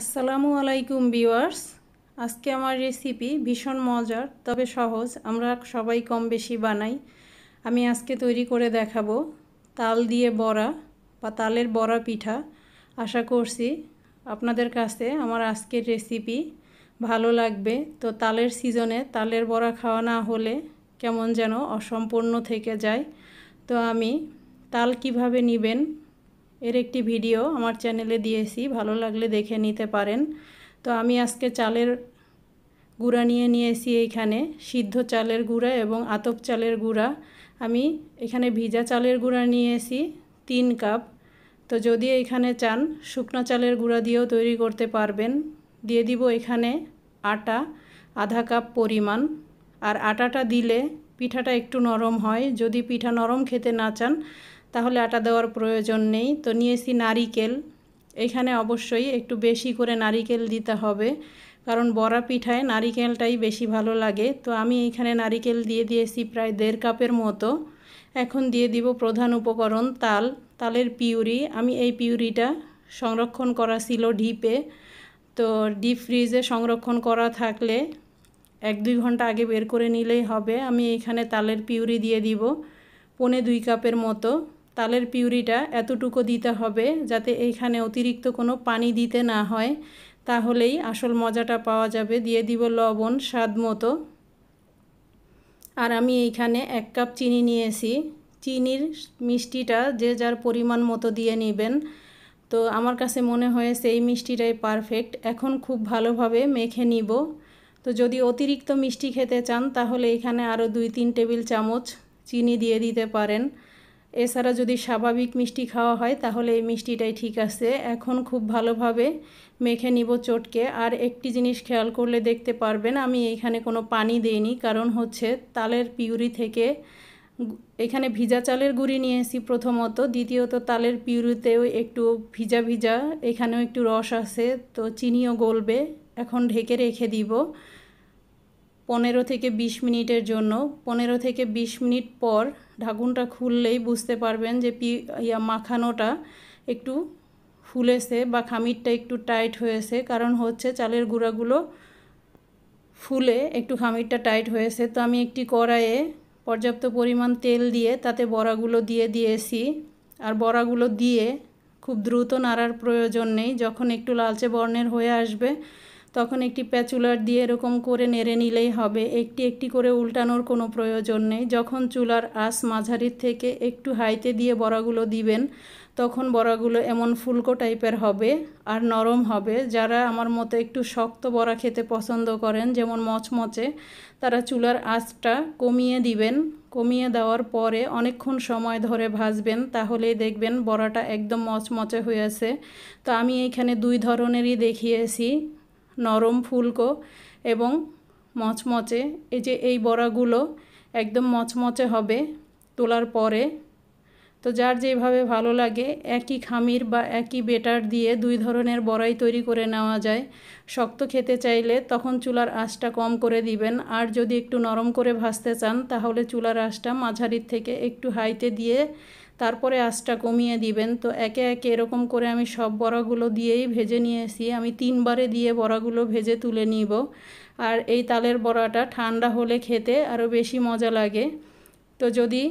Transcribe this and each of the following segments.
আসসালামু আলাইকুম ভিওয়ার্স আজকে আমার রেসিপি ভীষণ মজার তবে সহজ আমরা সবাই কম বেশি বানাই আমি আজকে তৈরি করে দেখাবো তাল দিয়ে বড়া বা তালের বড়া পিঠা আশা করছি আপনাদের কাছে আমার আজকের রেসিপি ভালো লাগবে তো তালের সিজনে তালের বড়া খাওয়া না হলে কেমন যেন অসম্পূর্ণ থেকে যায় তো আমি তাল কিভাবে নেবেন এর একটি ভিডিও আমার চ্যানেলে দিয়েছি ভালো লাগলে দেখে নিতে পারেন তো আমি আজকে চালের গুঁড়া নিয়ে নিয়েছি এইখানে সিদ্ধ চালের গুঁড়া এবং আতপ চালের গুঁড়া আমি এখানে ভিজা চালের গুঁড়া নিয়েছি তিন কাপ তো যদি এখানে চান শুকনো চালের গুঁড়া দিয়েও তৈরি করতে পারবেন দিয়ে দিব এখানে আটা আধা কাপ পরিমাণ আর আটাটা দিলে পিঠাটা একটু নরম হয় যদি পিঠা নরম খেতে না চান তাহলে আটা দেওয়ার প্রয়োজন নেই তো নিয়েছি নারিকেল এখানে অবশ্যই একটু বেশি করে নারিকেল দিতে হবে কারণ বড়া পিঠায় নারিকেলটাই বেশি ভালো লাগে তো আমি এখানে নারিকেল দিয়ে দিয়েছি প্রায় দেড় কাপের মতো এখন দিয়ে দিব প্রধান উপকরণ তাল তালের পিউরি আমি এই পিউরিটা সংরক্ষণ করা ছিল ডিপে তো ডিপ ফ্রিজে সংরক্ষণ করা থাকলে এক দুই ঘন্টা আগে বের করে নিলেই হবে আমি এখানে তালের পিউরি দিয়ে দিব পনে দুই কাপের মতো তালের পিউরিটা এতটুকু দিতে হবে যাতে এইখানে অতিরিক্ত কোনো পানি দিতে না হয় তাহলেই আসল মজাটা পাওয়া যাবে দিয়ে দিব লবণ স্বাদ মতো আর আমি এইখানে এক কাপ চিনি নিয়েছি চিনির মিষ্টিটা যে যার পরিমাণ মতো দিয়ে নেবেন তো আমার কাছে মনে হয় সেই মিষ্টিটাই পারফেক্ট এখন খুব ভালোভাবে মেখে নিব তো যদি অতিরিক্ত মিষ্টি খেতে চান তাহলে এখানে আরও দুই তিন টেবিল চামচ চিনি দিয়ে দিতে পারেন এছাড়া যদি স্বাভাবিক মিষ্টি খাওয়া হয় তাহলে এই মিষ্টিটাই ঠিক আছে এখন খুব ভালোভাবে মেখে নিব চটকে আর একটি জিনিস খেয়াল করলে দেখতে পারবেন আমি এইখানে কোনো পানি দেইনি কারণ হচ্ছে তালের পিউরি থেকে এখানে ভিজা চালের গুঁড়ি নিয়েছি প্রথমত দ্বিতীয়ত তালের পিউরিতেও একটু ভিজা ভিজা এখানেও একটু রস আছে তো চিনিও গলবে এখন ঢেকে রেখে দিব পনেরো থেকে ২০ মিনিটের জন্য পনেরো থেকে ২০ মিনিট পর ঢাকুনটা খুললেই বুঝতে পারবেন যে পি ইয়া মাখানোটা একটু ফুলেছে বা খামিরটা একটু টাইট হয়েছে কারণ হচ্ছে চালের গুঁড়াগুলো ফুলে একটু খামিরটা টাইট হয়েছে তো আমি একটি কড়াইয়ে পর্যাপ্ত পরিমাণ তেল দিয়ে তাতে বড়াগুলো দিয়ে দিয়েছি আর বড়াগুলো দিয়ে খুব দ্রুত নাড়ার প্রয়োজন নেই যখন একটু লালচে বর্ণের হয়ে আসবে তখন একটি প্যাচুলার দিয়ে এরকম করে নেড়ে নিলেই হবে একটি একটি করে উল্টানোর কোনো প্রয়োজন নেই যখন চুলার আস মাঝারির থেকে একটু হাইতে দিয়ে বড়াগুলো দিবেন তখন বড়াগুলো এমন ফুলকো টাইপের হবে আর নরম হবে যারা আমার মতো একটু শক্ত বড়া খেতে পছন্দ করেন যেমন মচমচে তারা চুলার আঁচটা কমিয়ে দিবেন কমিয়ে দেওয়ার পরে অনেকক্ষণ সময় ধরে ভাজবেন তাহলেই দেখবেন বড়াটা একদম মচমচে হয়েছে তো আমি এখানে দুই ধরনেরই দেখিয়েছি নরম ফুলকো এবং মচমচে এই যে এই বড়াগুলো একদম মচমচে হবে তোলার পরে তো যার যেভাবে ভালো লাগে একই খামির বা একই বেটার দিয়ে দুই ধরনের বড়াই তৈরি করে নেওয়া যায় শক্ত খেতে চাইলে তখন চুলার আঁচটা কম করে দিবেন আর যদি একটু নরম করে ভাজতে চান তাহলে চুলার আঁচটা মাঝারির থেকে একটু হাইতে দিয়ে তারপরে আঁচটা কমিয়ে দিবেন তো একে একে এরকম করে আমি সব বড়াগুলো দিয়েই ভেজে নিয়েছি আমি তিনবারে দিয়ে বড়াগুলো ভেজে তুলে নিব আর এই তালের বড়াটা ঠান্ডা হলে খেতে আরও বেশি মজা লাগে তো যদি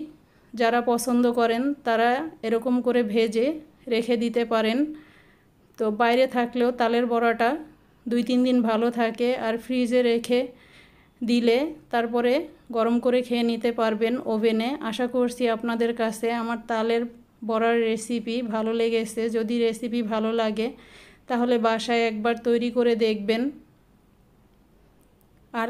যারা পছন্দ করেন তারা এরকম করে ভেজে রেখে দিতে পারেন তো বাইরে থাকলেও তালের বড়াটা দুই তিন দিন ভালো থাকে আর ফ্রিজে রেখে দিলে তারপরে গরম করে খেয়ে নিতে পারবেন ওভেনে আশা করছি আপনাদের কাছে আমার তালের বড়ার রেসিপি ভালো লেগেছে যদি রেসিপি ভালো লাগে তাহলে বাসায় একবার তৈরি করে দেখবেন আর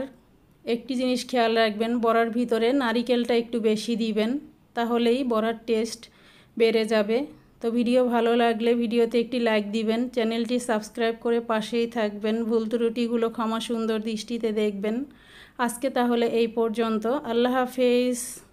একটি জিনিস খেয়াল রাখবেন বড়ার ভিতরে নারিকেলটা একটু বেশি দিবেন তাহলেই বড়ার টেস্ট বেড়ে যাবে তো ভিডিও ভালো লাগলে ভিডিওতে একটি লাইক দিবেন চ্যানেলটি সাবস্ক্রাইব করে পাশেই থাকবেন ভুল ত্রুটিগুলো ক্ষমা সুন্দর দৃষ্টিতে দেখবেন আজকে তাহলে এই পর্যন্ত আল্লাহ হাফেজ